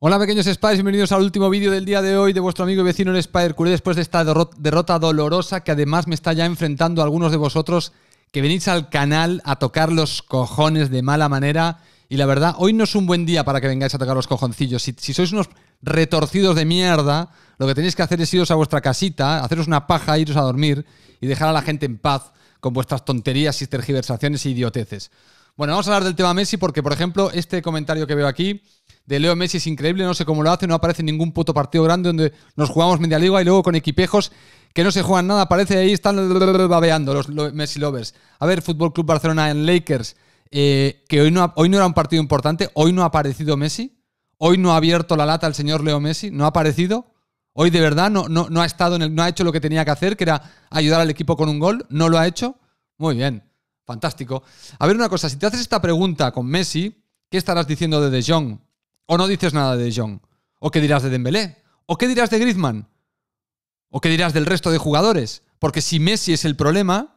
Hola pequeños Spiders, bienvenidos al último vídeo del día de hoy de vuestro amigo y vecino el Spider después de esta derrota dolorosa que además me está ya enfrentando algunos de vosotros que venís al canal a tocar los cojones de mala manera y la verdad hoy no es un buen día para que vengáis a tocar los cojoncillos. Si, sois unos retorcidos de mierda, lo que tenéis que hacer es iros a vuestra casita, haceros una paja, iros a dormir y dejar a la gente en paz con vuestras tonterías y tergiversaciones e idioteces. Bueno, vamos a hablar del tema Messi porque, por ejemplo, este comentario que veo aquí de Leo Messi es increíble, no sé cómo lo hace, no aparece en ningún puto partido grande donde nos jugamos media liga y luego con equipejos que no se juegan nada, aparece ahí, están babeando los Messi lovers. A ver, Fútbol Club Barcelona en Lakers, eh, que hoy no, hoy no era un partido importante, hoy no ha aparecido Messi, hoy no ha abierto la lata al señor Leo Messi, no ha aparecido. Hoy de verdad no, no, ha estado en no ha hecho lo que tenía que hacer, que era ayudar al equipo con un gol, no lo ha hecho. Muy bien, fantástico. A ver una cosa, si te haces esta pregunta con Messi, ¿qué estarás diciendo de De Jong? ¿O no dices nada de Jong? ¿O qué dirás de Dembélé? ¿O qué dirás de Griezmann? ¿O qué dirás del resto de jugadores? Porque si Messi es el problema,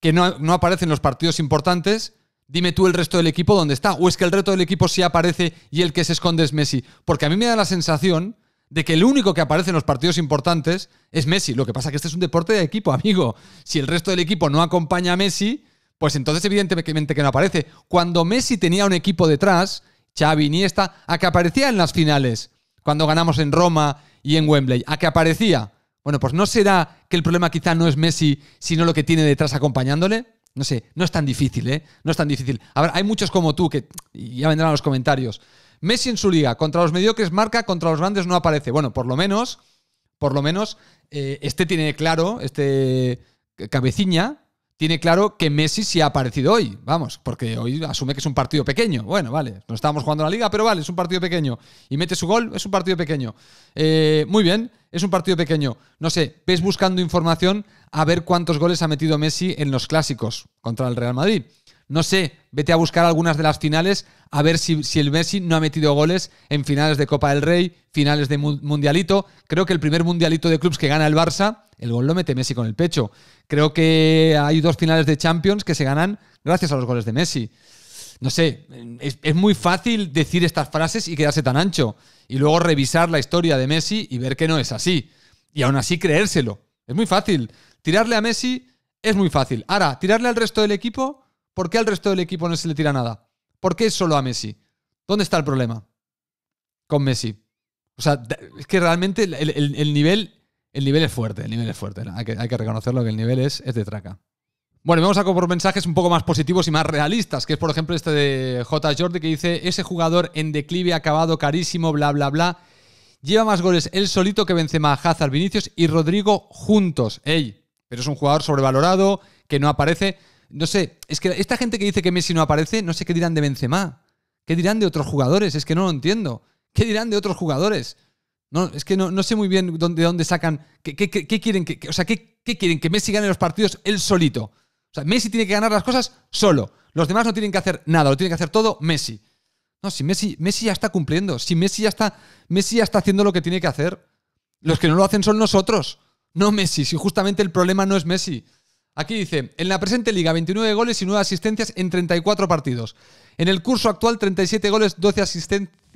que no, no aparece en los partidos importantes, dime tú el resto del equipo dónde está. ¿O es que el resto del equipo sí aparece y el que se esconde es Messi? Porque a mí me da la sensación de que el único que aparece en los partidos importantes es Messi. Lo que pasa es que este es un deporte de equipo, amigo. Si el resto del equipo no acompaña a Messi, pues entonces evidentemente que no aparece. Cuando Messi tenía un equipo detrás, Xavi, Iniesta, a que aparecía en las finales, cuando ganamos en Roma y en Wembley, a que aparecía. Bueno, pues ¿no será que el problema quizá no es Messi, sino lo que tiene detrás acompañándole? No sé, no es tan difícil, ¿eh? No es tan difícil. A ver, hay muchos como tú que ya vendrán los comentarios. Messi en su liga, contra los mediocres marca, contra los grandes no aparece. Bueno, por lo menos, por lo menos, eh, este tiene claro, este cabeciña, tiene claro que Messi se ha aparecido hoy, vamos, porque hoy asume que es un partido pequeño. Bueno, vale, no estábamos jugando la liga, pero vale, es un partido pequeño. Y mete su gol, es un partido pequeño. Eh, muy bien, es un partido pequeño. No sé, ves buscando información a ver cuántos goles ha metido Messi en los clásicos contra el Real Madrid. No sé, vete a buscar algunas de las finales a ver si, el Messi no ha metido goles en finales de Copa del Rey, finales de Mundialito. Creo que el primer Mundialito de clubes que gana el Barça, el gol lo mete Messi con el pecho. Creo que hay dos finales de Champions que se ganan gracias a los goles de Messi. No sé, es, es muy fácil decir estas frases y quedarse tan ancho. Y luego revisar la historia de Messi y ver que no es así. Y aún así creérselo. Es muy fácil. Tirarle a Messi es muy fácil. Ahora, tirarle al resto del equipo ¿Por qué al resto del equipo no se le tira nada? ¿Por qué solo a Messi? ¿Dónde está el problema con Messi? O sea, es que realmente el, nivel, el nivel es fuerte, el nivel es fuerte. Hay que, reconocerlo que el nivel es, de traca. Bueno, vamos a por mensajes un poco más positivos y más realistas, que es por ejemplo este de J. Jordi que dice, ese jugador en declive acabado carísimo, bla, bla, bla, lleva más goles él solito que Benzema, Hazard, Vinicius y Rodrigo juntos. Ey, pero es un jugador sobrevalorado, que no aparece. No sé, es que esta gente que dice que Messi no aparece, no sé qué dirán de Benzema. ¿Qué dirán de otros jugadores? Es que no lo entiendo. ¿Qué dirán de otros jugadores? No, es que no, sé muy bien dónde, de dónde sacan. ¿Qué, quieren que, o sea, quieren? ¿Que Messi gane los partidos él solito? O sea, Messi tiene que ganar las cosas solo. Los demás no tienen que hacer nada, lo tiene que hacer todo Messi. No, si Messi, Messi ya está cumpliendo, si Messi ya está, Messi ya está haciendo lo que tiene que hacer. Los que no lo hacen son nosotros, no Messi, si justamente el problema no es Messi. Aquí dice, en la presente liga 29 goles y 9 asistencias en 34 partidos. En el curso actual 37 goles, 12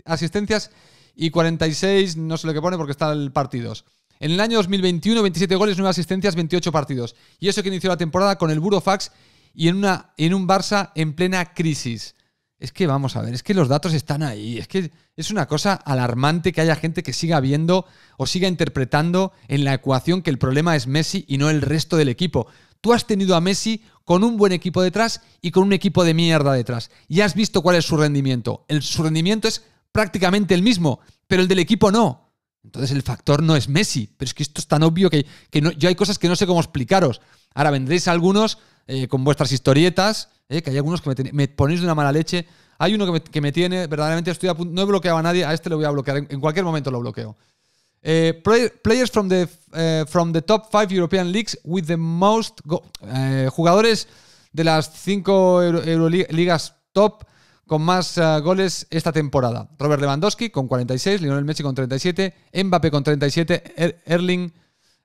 asistencias y 46, no sé lo que pone porque está el partidos. En el año 2021 27 goles, 9 asistencias, 28 partidos. Y eso que inició la temporada con el Burofax y en, en un Barça en plena crisis. Es que vamos a ver, es que los datos están ahí. Es que es una cosa alarmante que haya gente que siga viendo o siga interpretando en la ecuación que el problema es Messi y no el resto del equipo. Tú has tenido a Messi con un buen equipo detrás y con un equipo de mierda detrás. Y has visto cuál es su rendimiento. El, su rendimiento es prácticamente el mismo, pero el del equipo no. Entonces el factor no es Messi, pero es que esto es tan obvio que, que yo hay cosas que no sé cómo explicaros. Ahora vendréis algunos eh, con vuestras historietas, eh, que hay algunos que me, ponéis de una mala leche. Hay uno que me, tiene, verdaderamente estoy a punto, no he bloqueado a nadie, a este le voy a bloquear, en cualquier momento lo bloqueo. Eh, players from the, eh, from the top five European leagues with the most eh, jugadores de las 5 Euroligas top con más goles esta temporada. Robert Lewandowski con 46, Lionel Messi con 37, Mbappé con 37, er-, Erling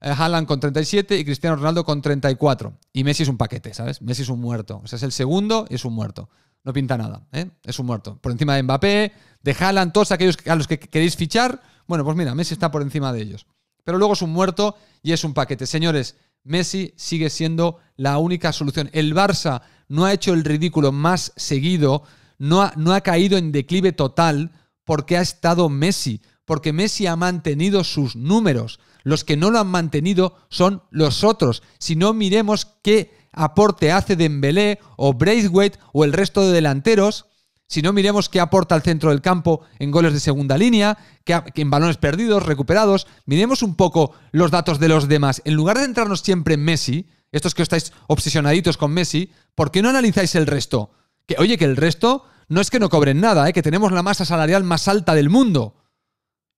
Haaland con 37 y Cristiano Ronaldo con 34. Y Messi es un paquete, ¿sabes? Messi es un muerto. O sea, es el segundo y es un muerto. No pinta nada, ¿eh? Es un muerto. Por encima de Mbappé, de Haaland, todos aquellos a los que queréis fichar bueno, pues mira, Messi está por encima de ellos. Pero luego es un muerto y es un paquete. Señores, Messi sigue siendo la única solución. El Barça no ha hecho el ridículo más seguido, no ha, caído en declive total porque ha estado Messi, porque Messi ha mantenido sus números. Los que no lo han mantenido son los otros. Si no miremos qué aporte hace Dembélé o Braithwaite o el resto de delanteros si no, miremos qué aporta al centro del campo en goles de segunda línea, que en balones perdidos, recuperados. Miremos un poco los datos de los demás. En lugar de centrarnos siempre en Messi, estos que estáis obsesionaditos con Messi, ¿por qué no analizáis el resto? Que oye, que el resto no es que no cobren nada, ¿eh? que tenemos la masa salarial más alta del mundo.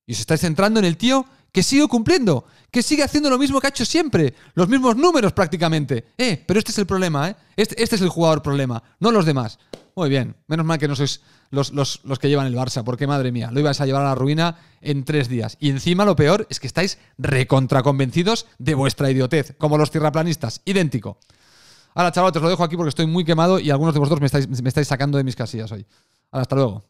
Y os estáis centrando en el tío que sigue cumpliendo, que sigue haciendo lo mismo que ha hecho siempre, los mismos números prácticamente. Eh, pero este es el problema, ¿eh? este, este es el jugador problema, no los demás. Muy bien, menos mal que no sois los, los, que llevan el Barça, porque madre mía, lo ibas a llevar a la ruina en tres días. Y encima lo peor es que estáis recontraconvencidos de vuestra idiotez, como los tierraplanistas, idéntico. Ahora, chaval os lo dejo aquí porque estoy muy quemado y algunos de vosotros me estáis, me estáis sacando de mis casillas hoy. hasta luego.